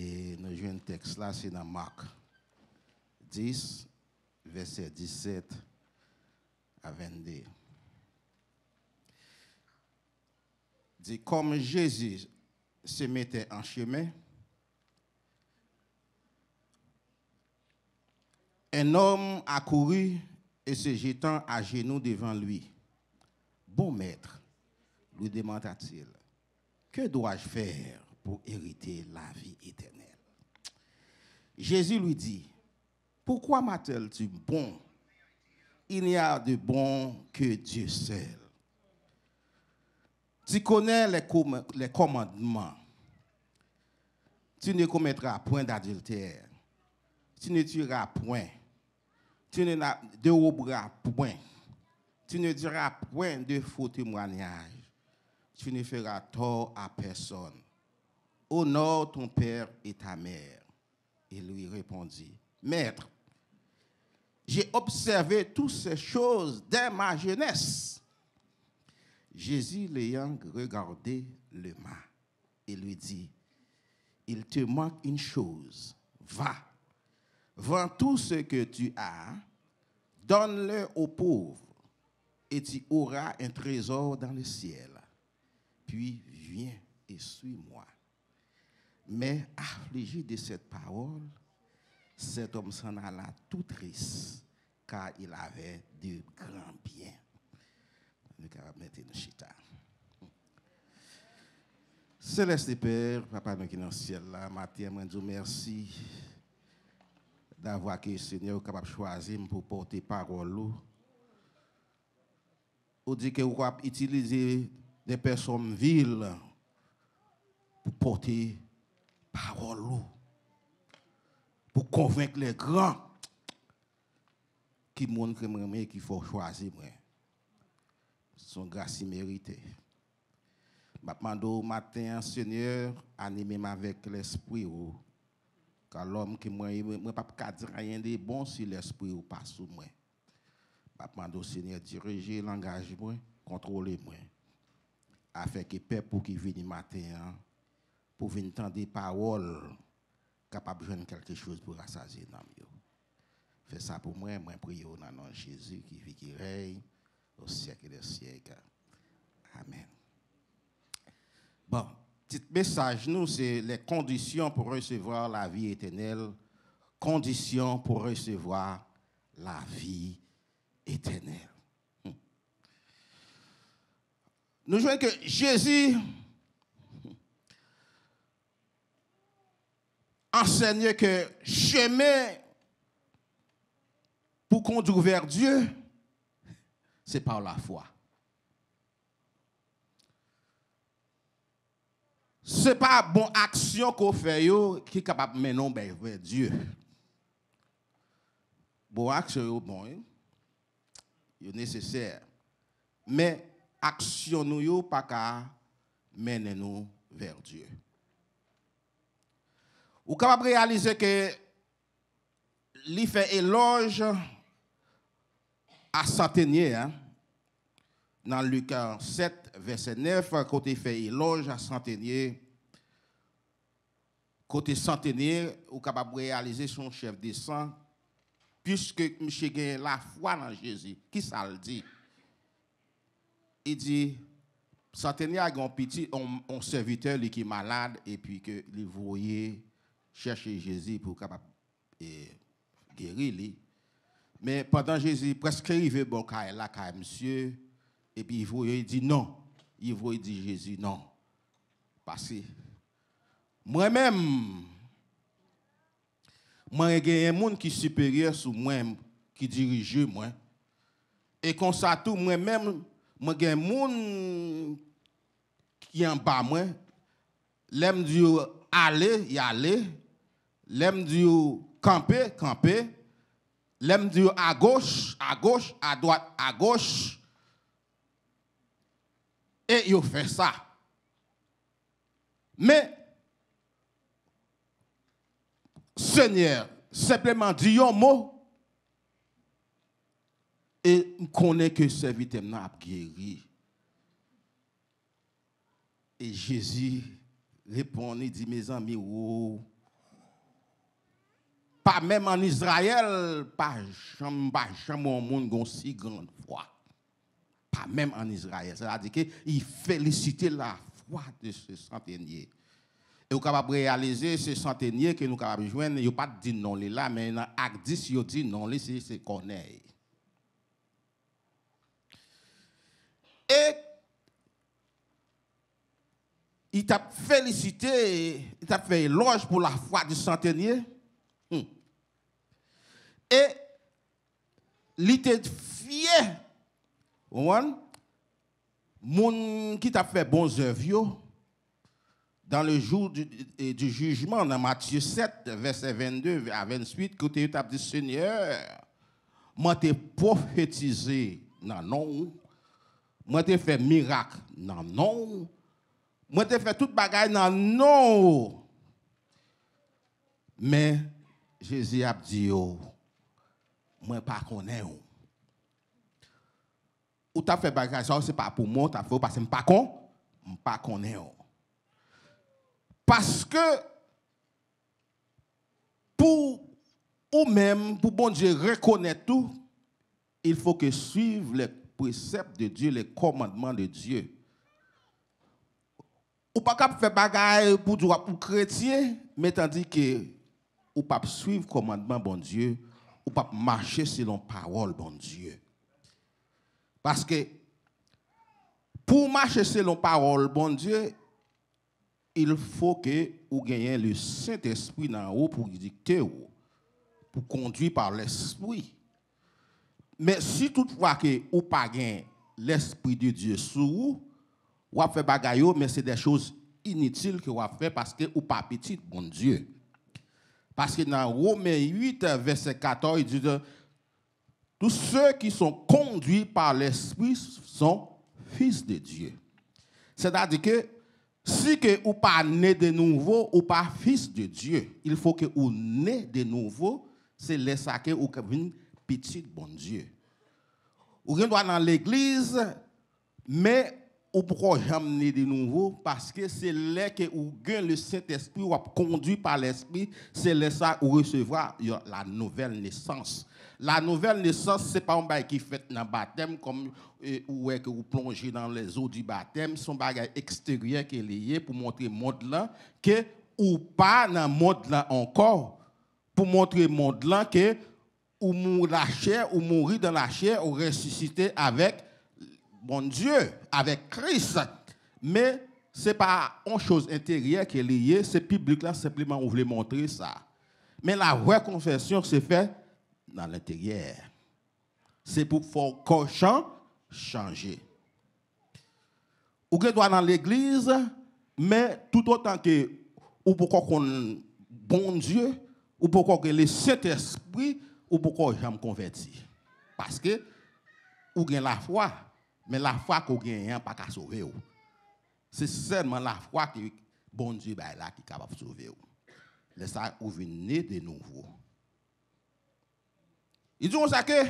Et nous jeune texte là, c'est dans Marc 10, verset 17 à 22. Dit, comme Jésus se mettait en chemin, un homme accourut et se jetant à genoux devant lui. Bon maître, lui demanda-t-il, que dois-je faire pour hériter la vie éternelle. Jésus lui dit, pourquoi m'a-t-elle tu bon Il n'y a de bon que Dieu seul. Tu connais les, les commandements. Tu ne commettras point d'adultère. Tu ne tueras point. Tu ne déroberas point. Tu ne diras point de faux témoignages. Tu ne feras tort à personne Honore ton père et ta mère. Il lui répondit, Maître, j'ai observé toutes ces choses dès ma jeunesse. Jésus l'ayant regardé le mât et lui dit, il te manque une chose, va, vends tout ce que tu as, donne-le aux pauvres, et tu auras un trésor dans le ciel. Puis viens et suis-moi. Mais affligé de cette parole, cet homme s'en alla tout triste, car il avait de grands biens. Céleste Père, Papa nous qui dans le ciel, là, je vous merci d'avoir que le Seigneur est capable de pour porter parole. On dit que vous utiliser des personnes villes pour porter parole pour convaincre les grands qui montrent que qu'il faut choisir moi. Son grâce méritée. Maintenant, au matin, Seigneur, animé moi avec l'esprit. Oh. Car l'homme qui moi, je ne pas dire rien de bon si l'esprit ou pas sous moi. Maintenant, Seigneur, dirigez l'engagement, contrôler moi Afin que paix pour qui vienne matin, hein pour venir entendre des paroles capables de faire quelque chose pour rassasier dans Fais ça pour moi, moi prie au nom de Jésus qui vit qui règne au siècle des siècles. Amen. Bon, petit message nous c'est les conditions pour recevoir la vie éternelle, conditions pour recevoir la vie éternelle. Hmm. Nous jouons que Jésus Enseignez que chemin pour conduire vers Dieu, c'est par la foi. Ce n'est pas bon action qu'on fait qui est capable de mener ben vers Dieu. Bon action, bon, est nécessaire. Mais action nous pas qu'à mener nous vers Dieu. Vous pouvez réaliser que il fait éloge à centenier hein? dans Luc 7, verset 9, quand il fait éloge à centenier. Côté centenier, vous capable réaliser son chef de sang, puisque M. la foi dans Jésus. Qui ça le dit? Il dit, centenier a un petit, serviteur qui est malade, et puis que les chercher Jésus pour capable eh, guérir lui. Mais pendant Jésus presque arrivé bon là monsieur et puis il voit il dit non. Il voit il dit Jésus non. Parce que moi-même moi j'ai un monde qui supérieur sur moi qui dirige moi. Et comme ça tout moi-même moi j'ai un monde qui en bas moi. L'aime dit aller, y aller L'aime du camper, camper. L'aime du à gauche, à gauche, à droite, à gauche. Et il fait ça. Mais, Seigneur, simplement dit un mot. Et je connais que serviteur a guéri. Et Jésus répondit, dit, mes amis, oh pas même en Israël, pas jamais, pas au monde a si grande foi. Pas même en Israël. C'est-à-dire qu'il félicitait la foi de ce centenier. Et vous capable réaliser ce centenier que nous capable joindre, il pas dit non là, mais dans l'acte 10, il dit non c'est c'est Corneille. Et il t'a félicité, il t'a fait éloge pour la foi du centenier. Et il de fier. Mon qui t'a fait bon œuvres dans le jour du, jugement, dans Matthieu 7, verset 22 à 28, côté tu dit Seigneur, moi t'ai prophétisé non non, moi t'ai fait miracle non non, moi t'ai fait toute bagaille non non. Mais Jésus a dit oh, moi pas connais ou. Ou t'as fait bagage ça, c'est pas pour moi, t'as fait parce que pas con, pas connais ou. Parce que pour ou même pour bon Dieu reconnaître tout, il faut que suivre les préceptes de Dieu, les commandements de Dieu. Ou pas capable faire bagarre pour pour chrétien, mais tandis que ou pas suivre commandement bon Dieu, ou pas marcher selon parole, bon Dieu. Parce que pour marcher selon parole, bon Dieu, il faut que vous gagnez le Saint-Esprit dans haut pour dicter, pour conduire par l'Esprit. Mais si toutefois que ou pas l'Esprit de Dieu sous vous, ou avez fait bagaille, mais c'est des choses inutiles que vous avez fait parce que ou pas petit, bon Dieu. Parce que dans Romains 8, verset 14, il dit Tous ceux qui sont conduits par l'Esprit sont fils de Dieu. C'est-à-dire que si que ou pas né de nouveau, ou pas fils de Dieu, il faut que ou né de nouveau, c'est laisser que ou une petite bon Dieu. Ou doit dans l'église, mais pourquoi ramener de nouveau parce que c'est là que le Saint-Esprit ou conduit par l'Esprit, c'est là ça vous recevoir la nouvelle naissance. La nouvelle naissance, c'est pas un bail qui fait dans le baptême comme euh, ou est que vous plongez dans les eaux du baptême, son bagage extérieur qui est lié pour montrer monde là que ou pas dans monde là encore pour montrer monde là que ou la chair ou mourir dans la chair ou ressusciter avec bon Dieu, avec Christ, mais ce n'est pas une chose intérieure qui est liée, c'est public-là, simplement, on voulait montrer ça. Mais la vraie confession se fait dans l'intérieur. C'est pour faire cochon changer. Ou que dans l'église, mais tout autant que, ou pourquoi qu'on bon Dieu, ou pourquoi que le Saint-Esprit, ou pourquoi j'aime converti. Parce que, ou bien la foi, mais la foi qu'on gagne, hein, pas qu'à sauver. C'est seulement la foi que bon Dieu ben, là, qui est capable de sauver. Laisse ça venir de nouveau. Il dit, « ça que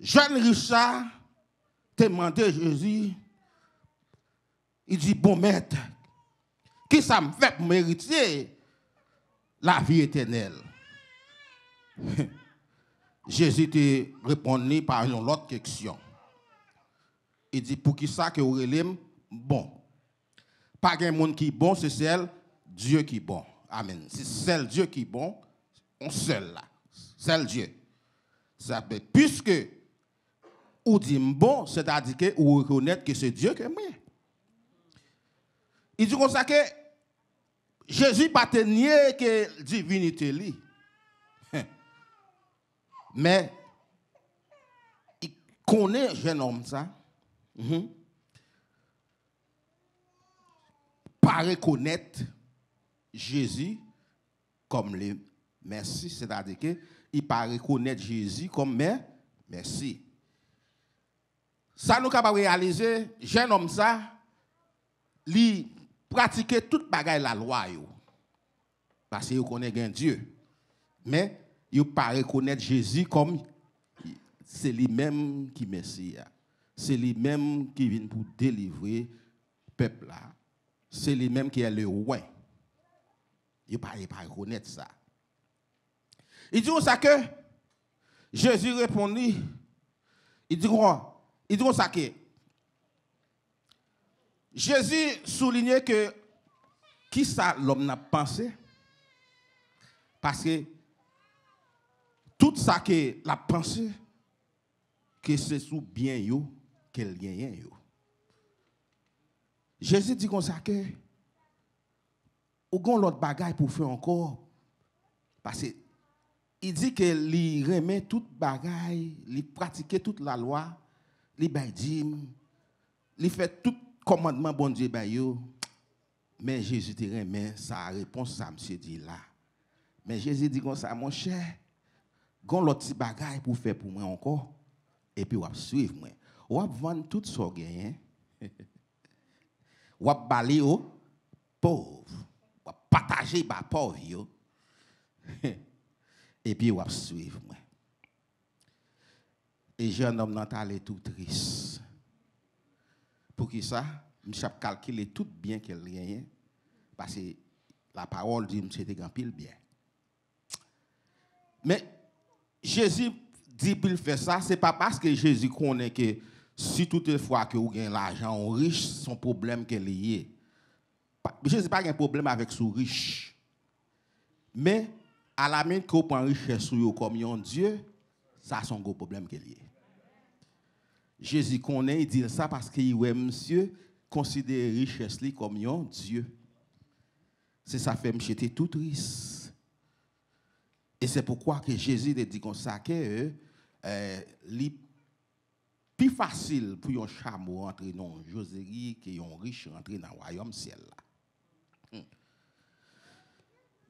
Jean Richard demandé Jésus, il dit, bon maître, qui ça me fait mériter la vie éternelle? Jésus te répondit par une autre question il dit pour qui ça que vous bon. Pas un monde qui est bon, c'est celle Dieu qui est bon. Amen. C'est celle Dieu qui est bon, on seul là. Seul Dieu. Ça puisque ou dit bon, c'est-à-dire que vous reconnaître que c'est Dieu qui est bon. Il dit comme ça que Jésus pas nier que divinité lui. Hein. Mais il connaît jeune homme ça Mhm. paraît reconnaître Jésus comme le merci, c'est-à-dire qu'il pas reconnaître Jésus comme mais merci. Ça nous capable réaliser, jeune homme ça, lui pratiquer toute bagaille la loi yo. Parce qu'il connaît bien Dieu. Mais il pas reconnaître Jésus comme c'est lui-même qui messie c'est lui-même qui vient pour délivrer le peuple là. C'est lui-même qui est le roi. Il ne pas honnête ça. Il dit ça que Jésus répondit. Il dit quoi? Il dit ça que Jésus soulignait que qui ça l'homme n'a pensé? Parce que tout ça que la pensée, que c'est sous bien qu'elle gagne. Jésus dit comme ça que, ou gon l'autre bagaille pour faire encore, parce qu'il dit que lui remet toute bagaille, lui pratiquer toute la loi, lui baidim, lui fait tout commandement bon Dieu bayo. Mais Jésus te remet sa réponse ça monsieur dit là. Mais Jésus dit comme ça mon cher, gon l'autre bagaille pour faire pour moi encore et puis va suivre moi ou à vendre tout ce gain, ou à baler au pauvre. ou à partager ba pauvres, et puis ou à suivre. Et jeune homme n'a allé tout triste. Pour qui ça? Je calculé tout bien qu'elle gagne, parce que la parole dit que c'était grand bien. Mais Jésus dit qu'il fait ça, ce n'est pas parce que Jésus connaît que si toutefois que vous gagnez l'argent, on riche, son problème qu'elle est Je ne sais pas qu'il un problème avec son riche. Mais à la main qu'on prend riche comme un Dieu, ça son un gros problème qu'elle est Jésus connaît, il dit ça parce qu'il veut, monsieur considère richesse comme un Dieu. C'est ça fait me tout triste. Et c'est pourquoi que Jésus dit comme ça que euh, euh facile pour un chameau entrer dans une joserie que un riche entrer dans le royaume ciel. Là. Hmm.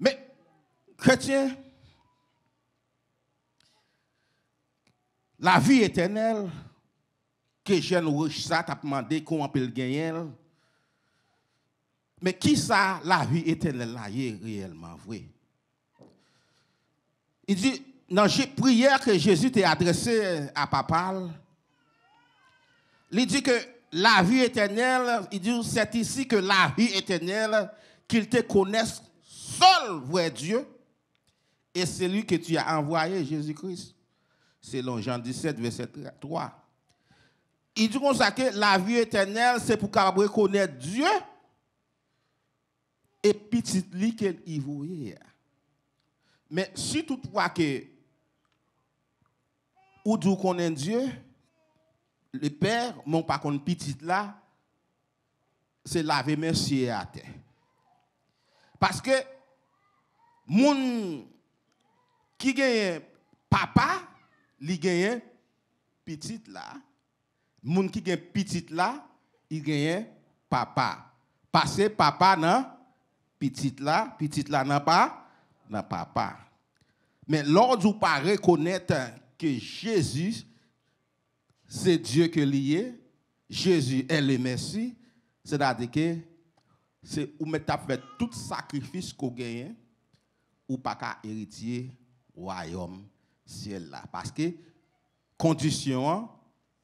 Mais, chrétien, la vie éternelle, que jeune riche ça t'a demandé comment peut le gagner. Mais qui ça, la vie éternelle, là, est réellement vrai? Il dit, dans la prière que Jésus t'a adressée à papa, il dit que la vie éternelle, il dit c'est ici que la vie éternelle, qu'il te connaissent seul vrai Dieu et celui que tu as envoyé, Jésus-Christ. Selon Jean 17, verset 3. Il dit comme ça que la vie éternelle, c'est pour connaître Dieu et petit lui, qu'il voyait. Mais si toutefois que ou d'où connaît Dieu, le père, mon par contre, petit là, c'est laver monsieur à terre. Parce que, moun qui gagne papa, il gagne petit là. Moun qui gagne petit là, il gagne papa. que papa non petit là, petit là n'a pas, non papa. Mais lors du pas reconnaître que Jésus c'est Dieu qui est lié, Jésus est le merci, c'est-à-dire que c'est où as fait tout sacrifice qu'on gagne ou pas qu'à héritier royaume ciel là parce que condition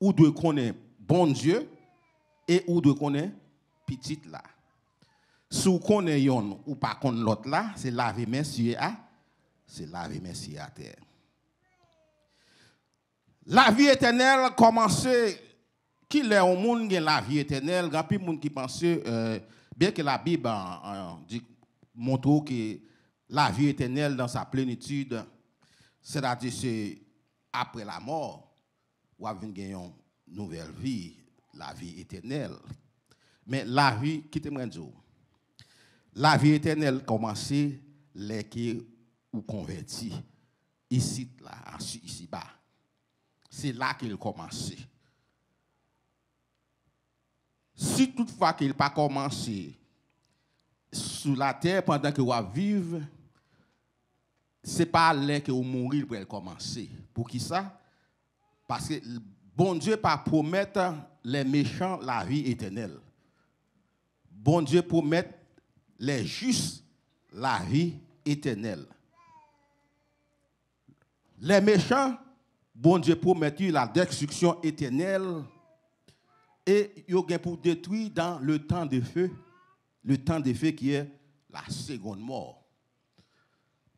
ou doit connaître bon Dieu et ou doit connaître petite là si vous yon ou pas qu'on l'autre là c'est laver merci à c'est laver merci à terre la vie éternelle commençait qui est au monde qui a la vie éternelle, de monde qui pensait, euh, bien que la Bible dit montre que la vie éternelle dans sa plénitude, c'est-à-dire c'est après la mort, ou avez une nouvelle vie, la vie éternelle. Mais la vie qui te dire, la vie éternelle commence les qui ou converti ici là, ici bas. C'est là qu'il commence. Si toutefois qu'il n'a pas commencé sur la terre pendant que va vivre ce n'est pas là qu'il vous mourir pour commencer. Pour qui ça? Parce que bon Dieu pas promettre les méchants la vie éternelle. Bon Dieu promet les justes la vie éternelle. Les méchants bon Dieu promettu la destruction éternelle et il y a pour détruire dans le temps de feu, le temps de feu qui est la seconde mort.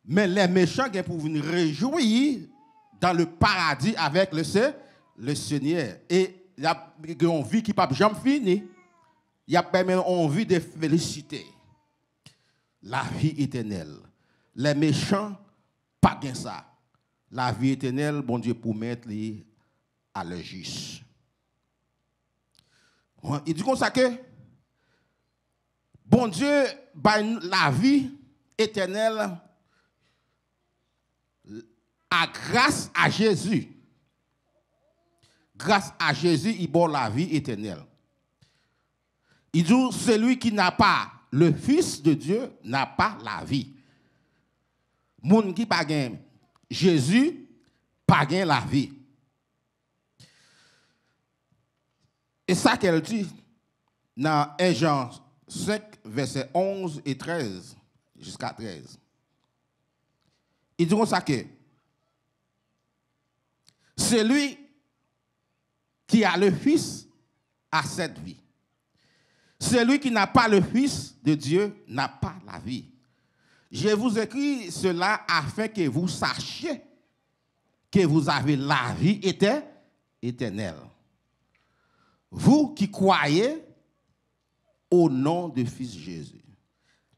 Mais les méchants qui pour venir réjouir dans le paradis avec le, le Seigneur. Et il y a une vie qui pas jamais fini. Il y a même une vie de féliciter La vie éternelle. Les méchants, pas gain ça. La vie éternelle, bon Dieu, pour mettre les à leur juste. Il dit comme ça que, bon Dieu, bah, la vie éternelle, à grâce à Jésus. Grâce à Jésus, il boit la vie éternelle. Il dit, celui qui n'a pas le Fils de Dieu n'a pas la vie. qui pas Jésus pas la vie. Et ça qu'elle dit dans 1 Jean 5, versets 11 et 13, jusqu'à 13. Ils diront ça que celui qui a le Fils a cette vie. Celui qui n'a pas le Fils de Dieu n'a pas la vie. Je vous écris cela afin que vous sachiez que vous avez la vie éternelle. Vous qui croyez au nom de Fils Jésus.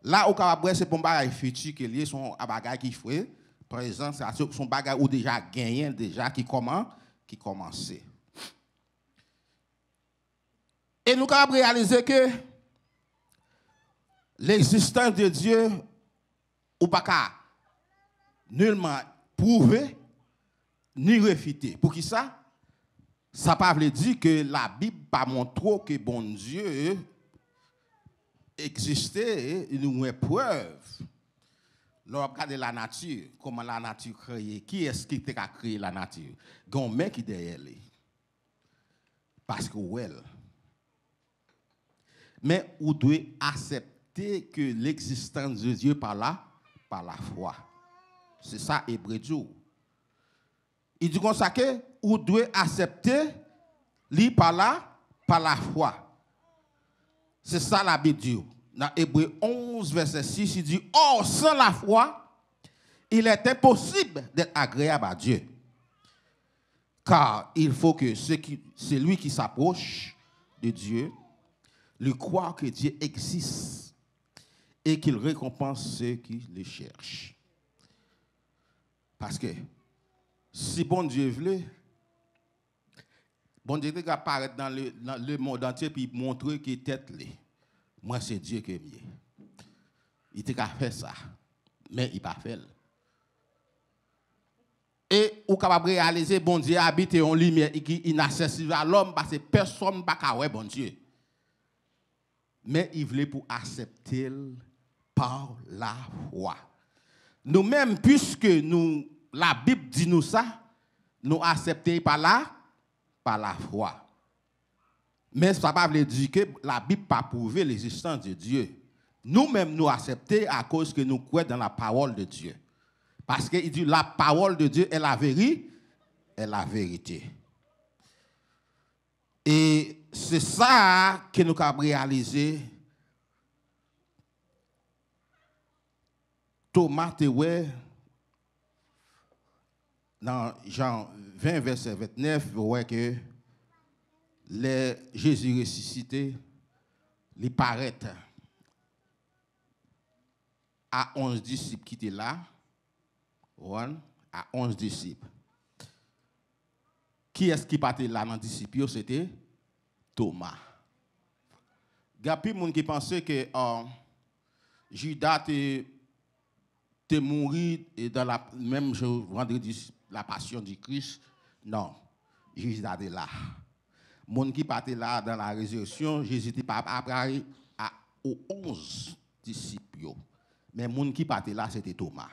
Là, au c'est pour un futur qui est lié son bagage qui fait présent, c'est son bagage ou déjà gagné, déjà qui commence, qui commence. Et nous avons réalisé que l'existence de Dieu ou pas qu'à nullement prouvé, ni réfuter. Pour qui ça Ça pas veut dire que la Bible pas montre que bon Dieu existait Il une preuve. Lorsque regardez la nature, comment la nature créée, qui est-ce qui a créé la nature Il y qui derrière Parce que Mais on doit accepter que l'existence de Dieu par là, par la foi. C'est ça, Hébreu Il dit comme ça que vous accepter lui par la, par la foi. C'est ça la Bible Dans Hébreu 11, verset 6, il dit Oh, sans la foi, il est impossible d'être agréable à Dieu. Car il faut que celui qui s'approche de Dieu lui croit que Dieu existe et qu'il récompense ceux qui le cherchent. Parce que si bon Dieu veut, bon Dieu va apparaître dans le, dans le, monde entier puis montrer qu'il est tête. Moi, c'est Dieu qui est mieux. Il t'a fait ça, mais il pas fait. Et ou capable de réaliser bon Dieu habite en lumière qui est inaccessible à l'homme parce que personne ne peut bon Dieu. Mais il voulait pour accepter par la foi. Nous-mêmes, puisque nous, la Bible dit nous ça, nous acceptons par la, par la foi. Mais ça ne veut pas dire que la Bible pas prouvé l'existence de Dieu. Nous-mêmes, nous acceptons à cause que nous croyons dans la parole de Dieu. Parce qu'il dit la parole de Dieu est la vérité, est la vérité. Et c'est ça que nous avons réalisé Thomas oué dans Jean 20, verset 29, vous voyez que Jésus ressuscité, il paraît à 11 disciples qui étaient là, à 11 disciples. Qui est-ce qui partait là dans les disciples C'était Thomas. Il y a plus gens qui pensaient que euh, Judas était mourir et dans la même jour, vendredi, la passion du Christ. Non, Jésus était là. Monde qui partait là dans la résurrection, Jésus n'était pas apparu aux onze disciples. Mais monde qui partait là, c'était Thomas.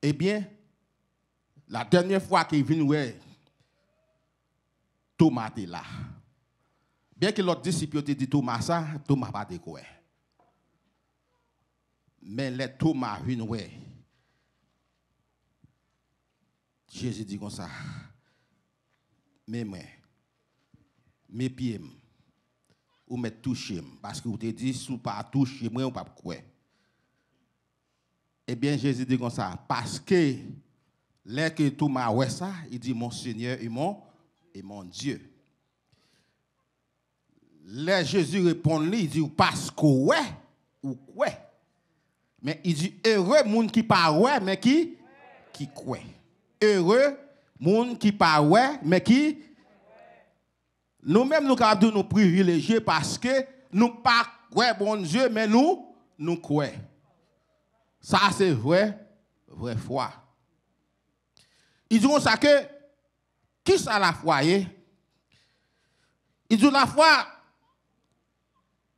Eh bien, la dernière fois qu'il vient, venu, Thomas était là. Bien que l'autre disciple ait dit Thomas ça, Thomas pas découvert mais les tout une ouais. Jésus dit comme ça. Mais moi, mes pieds, ou me toucher, parce que vous te dit, si vous pas vous ne on pas Eh bien, Jésus dit comme ça, parce que les que tout m'a ouais ça, il dit, mon Seigneur et mon, et mon Dieu. Les Jésus répond, il dit, parce que ou quoi? Mais il dit heureux monde qui paroit mais qui qui croit. Heureux monde qui paroit mais qui nous-mêmes nous gardons nous privilégier parce que nous pas bon Dieu mais nous nous croyons. Ça c'est vrai vraie foi. Ils disent ça que qui ça la foi Ils disent la foi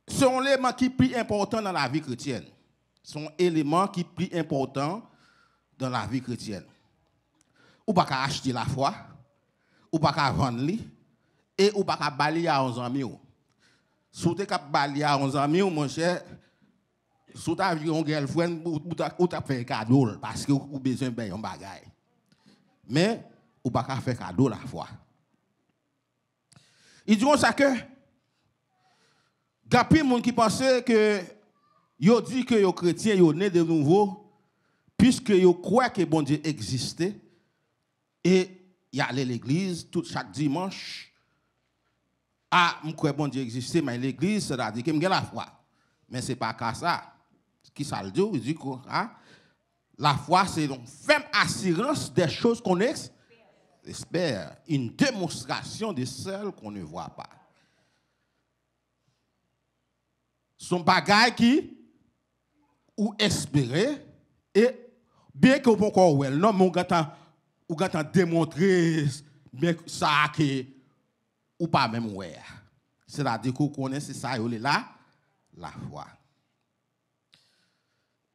c'est un élément qui est plus important dans la vie chrétienne sont éléments qui plus importants dans la vie chrétienne. Ou pas acheter la foi, ou pas qu'à vendre et ou pas qu'à balayer à 11 amis. Si vous avez balayer à 11 amis, mon cher, si tu as un girlfriend, ou tu as faire un cadeau parce que vous avez besoin de faire un bagage. Mais, ou pas qu'à faire cadeau la foi. Ils diront ça que, il y a qui pensait que Yo dit que yo chrétiens yo né de nouveau puisque yo croit que bon Dieu existait et y aller l'église tout chaque dimanche. Ah, je crois bon Dieu existait mais l'église cest à que la foi. Mais c'est pas ça. Qui ça le dit quoi hein? La foi c'est une ferme assurance des choses qu'on espère, une démonstration de celles qu'on ne voit pas. Son bagage qui ou espérer et bien que vous encore well non mais ou gata démontrer bien ça que ou pas même ouais cest la dire qu'on vous c'est ça là la foi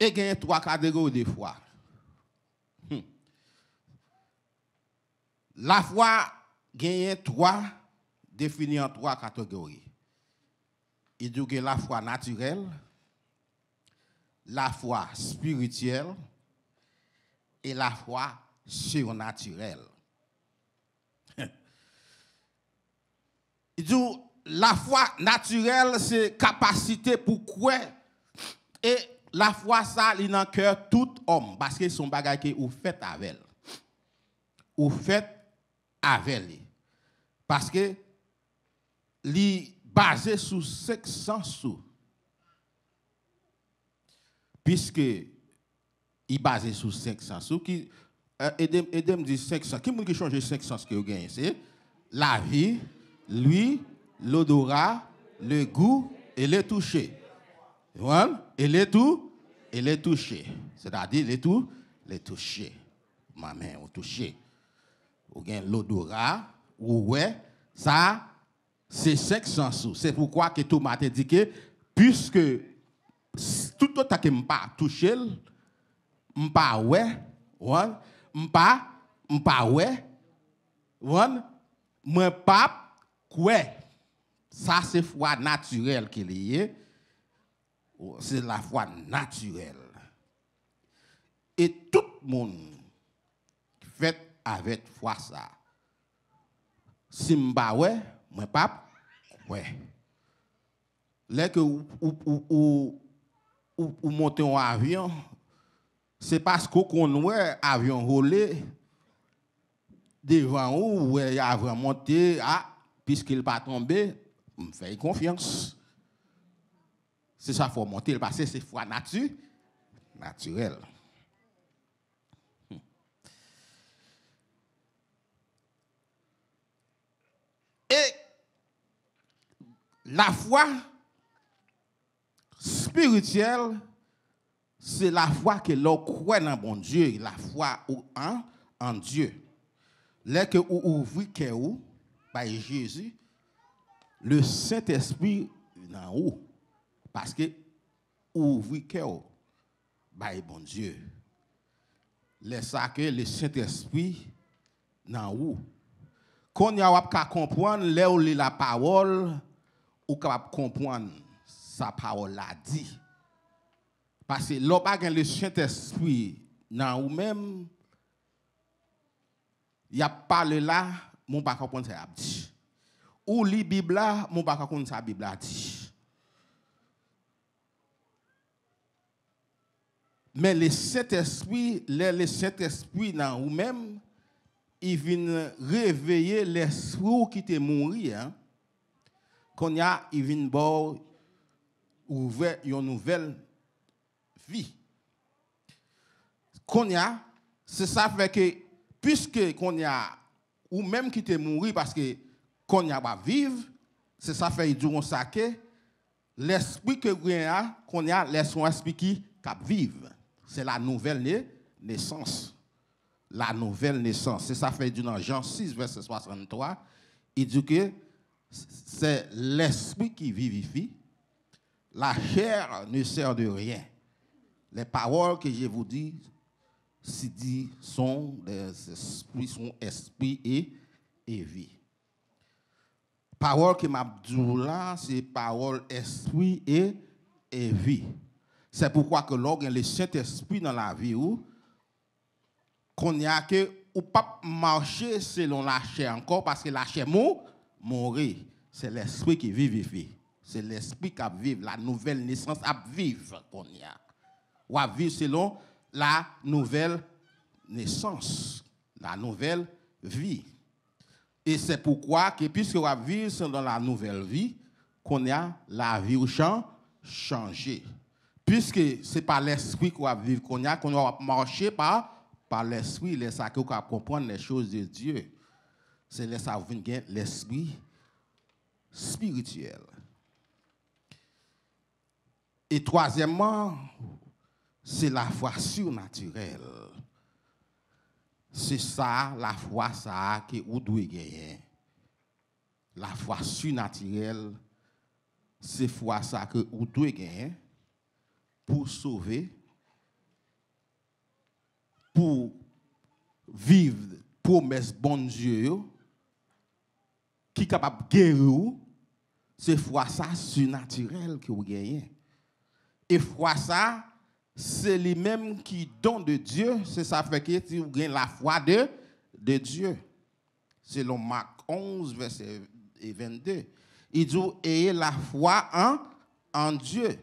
et il trois catégories de foi hmm. la foi gagne trois définie en trois catégories il dit que la foi naturelle la foi spirituelle et la foi surnaturelle. Il dit, la foi naturelle, c'est capacité pour quoi Et la foi, ça, il dans cœur tout homme, parce que son bagage qui ou fait avec Ou fait avec Parce que, il basé sur 500 sous puisque il basé sur 500. sous, qui, et de me dit 500. Qui qui changer 500 ce que vous gagnez C'est la vie, lui, l'odorat, le goût et le toucher. Hein? Et le tout, et le toucher. C'est-à-dire le tout, le toucher. Ma main, on touché. Vous gagnez l'odorat, ou ouais, ça, c'est 500 sous. C'est pourquoi que tout a dit que, puisque tout le temps que je ne pas touché, pas ouais, ouais, pas pas ouais, ouais, moi pas quoi. Ça c'est la foi naturelle qu'il y a. C'est la foi naturelle. Et tout le monde fait avec foi ça. Si je ouais, moi pas ouais. Là que ou, ou, ou ou, monter un avion, c'est parce qu'on voit avion roulé devant ou avion monté, ah, puisqu'il n'est pas tombé, on fait confiance. C'est ça, faut monter parce que c'est foi nature, naturelle. Hmm. Et la foi, Spirituel, c'est la foi que l'on croit dans bon Dieu, la foi en, Dieu. Lorsque que vous ouvrez cœur par bah, Jésus, le Saint-Esprit est en haut. Parce que ouvrez cœur par bah, bon Dieu. Laissez que le Saint-Esprit est en haut. Quand vous comprenez comprendre, la parole, vous pouvez comprendre sa parole a dit. Parce que l'on le Saint-Esprit dans vous-même, il y a parlé là, mon pas comprendre ça dit. Ou li Bible là, mon pas comprendre sa Bible a dit. Mais le Saint-Esprit, le, Saint-Esprit dans vous-même, il vient réveiller l'esprit qui était mort. Hein? Quand il vient boire ouvrir une nouvelle vie. Qu'on a, c'est ça fait que, puisque qu'on a, ou même qui est mort parce que qu'on a pas vivre, c'est ça fait qu'ils duront que l'esprit que qu'on a, laisse un esprit qui cap vivre. C'est la nouvelle naissance. La nouvelle naissance. C'est ça fait dans Jean 6, verset 63. Il dit que c'est l'esprit qui vivifie la chair ne sert de rien. Les paroles que je vous dis, si dit, sont des esprits, sont esprit et, et vie. Parole que m'a là, c'est paroles esprit et, et vie. C'est pourquoi que est le Saint-Esprit dans la vie, qu'on n'y a que ou pas marcher selon la chair encore, parce que la chair mourir. C'est l'esprit qui vivifie. C'est l'esprit qui vivre, la nouvelle naissance à vivre qu'on a. Ou vivre selon la nouvelle naissance, la nouvelle vie. Et c'est pourquoi que puisque on vivre selon la nouvelle vie, qu'on a la vie au champ changée. Puisque c'est par l'esprit qu'on va vivre, qu'on a, qu'on va marcher par, par l'esprit, les qu'on comprendre les choses de Dieu. C'est l'esprit spirituel. Et troisièmement, c'est la foi surnaturelle. C'est ça, la foi, ça, que vous devez gagner. La foi surnaturelle, c'est foi ça que vous devez gagner pour sauver, pour vivre promesse bon Dieu, qui est capable de guérir, c'est foi ça surnaturelle que vous gagnez. Et foi ça, c'est lui-même qui donne de Dieu. C'est ça fait que tu gagnes la foi de, de Dieu. Selon Marc 11, verset 22. Il dit, ayez la foi en, en Dieu.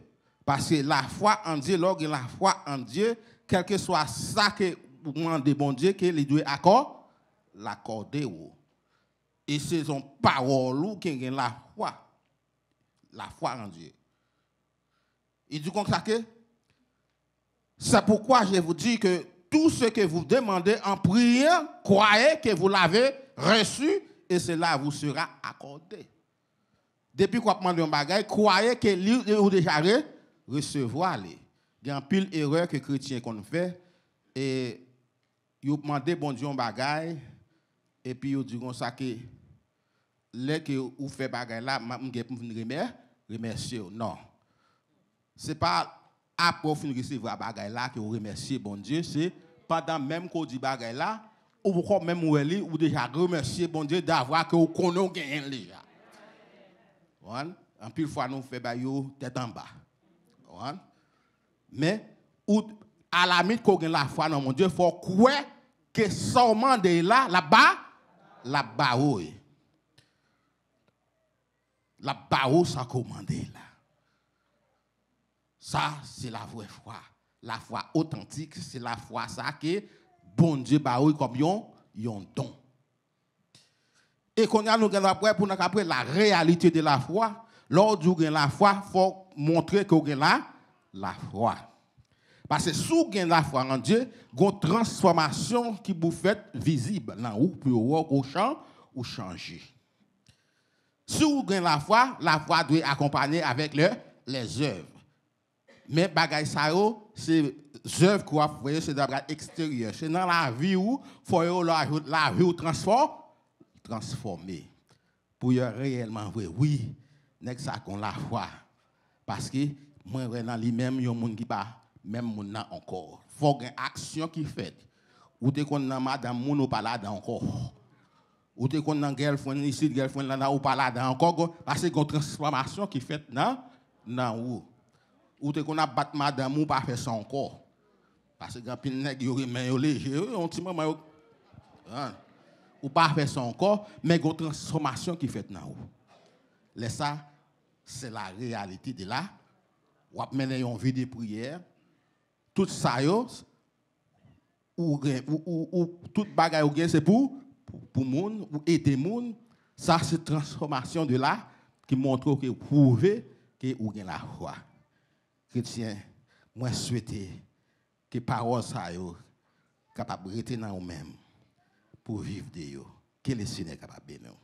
Parce que la foi en Dieu, lorsque la foi en Dieu, quel que soit ça que vous demandez, bon Dieu, qu'il doit accords l'accorder. Et c'est son parole qui gagne la foi. La foi en Dieu. Il dit comme ça que c'est pourquoi je vous dis que tout ce que vous demandez en priant, croyez que vous l'avez reçu et cela vous sera accordé. Depuis qu'on demande un bagage, croyez que vous déjà recevoir. Il y a un pile erreur que les chrétiens qu'on fait et ils demandent bon Dieu un bagage et puis ils disent ça que les que vous faites bagage là, je vais remercier. Non c'est pas après une recevoir bagaille là que vous remerciez bon Dieu, c'est pendant même qu'on dit bagaille là, ou pourquoi même où ou déjà remercier bon Dieu d'avoir que vous connaissez déjà. One. En pile fois nous fait des tête en bas. One. Mais ou à la minute qu'on la foi dans mon Dieu, faut croire que seulement de là là-bas là-bas oui. Là-bas ça commande là. Ça, c'est la vraie foi. La foi authentique, c'est la foi ça que bon Dieu comme yon, ont don. Et qu'on a nous après pour nous après la réalité de la foi, lors du la foi, faut montrer qu'on a la, la foi. Parce que sous gain la foi en Dieu, une transformation qui vous fait visible dans ou pour au champ ou changer. Sous gain la foi, la foi doit accompagner avec le, les œuvres mais bagay ça c'est œuvre qu'on voyez c'est d'abord extérieur c'est dans la vie où faut la, la vie où transforme transformer pour y réellement vrai oui c'est ça qu'on la foi parce que moi dans lui-même y a monde qui pas même monde encore faut une action qui fait ou te qu'on dans madame moun pas là encore ou te qu'on dans girlfriend ici girlfriend là ou pas là encore parce que une transformation qui fait dans dans où ou te qu'on a battu madame ou pas fait ça encore. Parce que quand pile nèg yo yo léger, on ti maman ou pas fait encore, mais une transformation qui fait dans vous. Là ça c'est la réalité de là. Ou a mené une vie de prière. Tout ça yo ou, ou, ou, tout bagay ou c'est pour pour moun ou aider moun, ça c'est transformation de là qui montre que vous pouvez, que vous avez la foi. Kretien, mwen swete ki parou sa yo kapabrete nan ou menm pou viv de yo. Ke lesi ne kapabe nou?